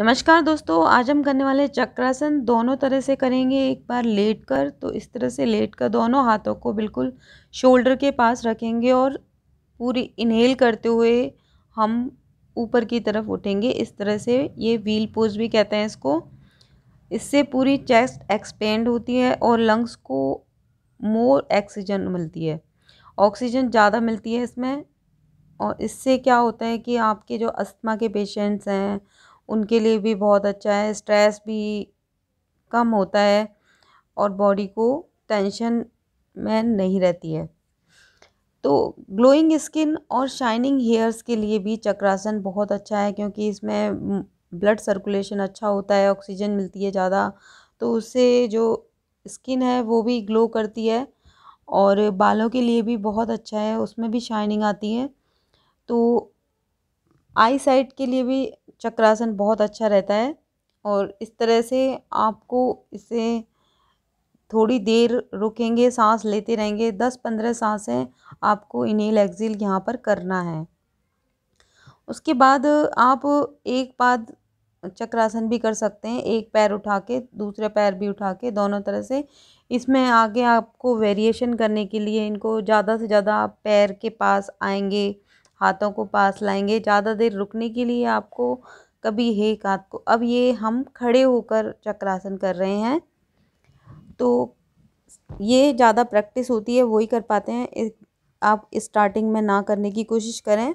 नमस्कार दोस्तों आज हम करने वाले चक्रासन दोनों तरह से करेंगे एक बार लेट कर तो इस तरह से लेट कर दोनों हाथों को बिल्कुल शोल्डर के पास रखेंगे और पूरी इनहेल करते हुए हम ऊपर की तरफ उठेंगे इस तरह से ये व्हील पोज भी कहते हैं इसको इससे पूरी चेस्ट एक्सपेंड होती है और लंग्स को मोर ऑक्सीजन मिलती है ऑक्सीजन ज़्यादा मिलती है इसमें और इससे क्या होता है कि आपके जो अस्थमा के पेशेंट्स हैं उनके लिए भी बहुत अच्छा है स्ट्रेस भी कम होता है और बॉडी को टेंशन में नहीं रहती है तो ग्लोइंग स्किन और शाइनिंग हेयर्स के लिए भी चक्रासन बहुत अच्छा है क्योंकि इसमें ब्लड सर्कुलेशन अच्छा होता है ऑक्सीजन मिलती है ज़्यादा तो उससे जो स्किन है वो भी ग्लो करती है और बालों के लिए भी बहुत अच्छा है उसमें भी शाइनिंग आती है तो आई साइट के लिए भी चक्रासन बहुत अच्छा रहता है और इस तरह से आपको इसे थोड़ी देर रुकेंगे सांस लेते रहेंगे दस पंद्रह सांसें आपको इन्हील एक्जिल यहाँ पर करना है उसके बाद आप एक पाद चक्रासन भी कर सकते हैं एक पैर उठा के दूसरे पैर भी उठा के दोनों तरह से इसमें आगे आपको वेरिएशन करने के लिए इनको ज़्यादा से ज़्यादा आप पैर के पास आएंगे हाथों को पास लाएंगे ज़्यादा देर रुकने के लिए आपको कभी एक हाथ को अब ये हम खड़े होकर चक्रासन कर रहे हैं तो ये ज़्यादा प्रैक्टिस होती है वही कर पाते हैं आप स्टार्टिंग में ना करने की कोशिश करें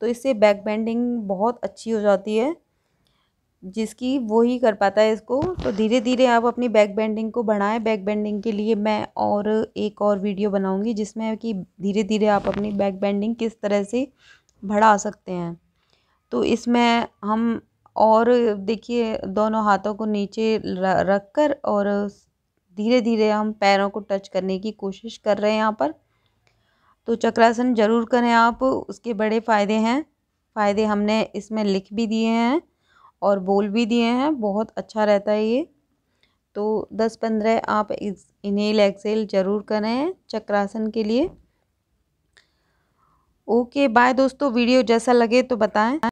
तो इससे बैक बेंडिंग बहुत अच्छी हो जाती है जिसकी वो ही कर पाता है इसको तो धीरे धीरे आप अपनी बैक बेंडिंग को बढ़ाएं बैक बेंडिंग के लिए मैं और एक और वीडियो बनाऊंगी जिसमें कि धीरे धीरे आप अपनी बैक बेंडिंग किस तरह से बढ़ा सकते हैं तो इसमें हम और देखिए दोनों हाथों को नीचे रख कर और धीरे धीरे हम पैरों को टच करने की कोशिश कर रहे हैं यहाँ पर तो चक्रासन ज़रूर करें आप उसके बड़े फ़ायदे हैं फ़ायदे हमने इसमें लिख भी दिए हैं और बोल भी दिए हैं बहुत अच्छा रहता है ये तो दस पंद्रह आप इस इनहेल एक्सेल ज़रूर करें चक्रासन के लिए ओके बाय दोस्तों वीडियो जैसा लगे तो बताएं